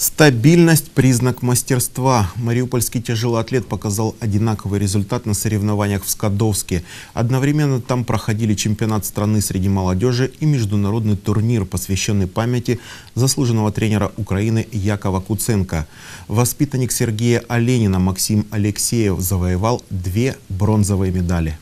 Стабильность – признак мастерства. Мариупольский тяжелоатлет показал одинаковый результат на соревнованиях в Скадовске. Одновременно там проходили чемпионат страны среди молодежи и международный турнир, посвященный памяти заслуженного тренера Украины Якова Куценко. Воспитанник Сергея Оленина Максим Алексеев завоевал две бронзовые медали.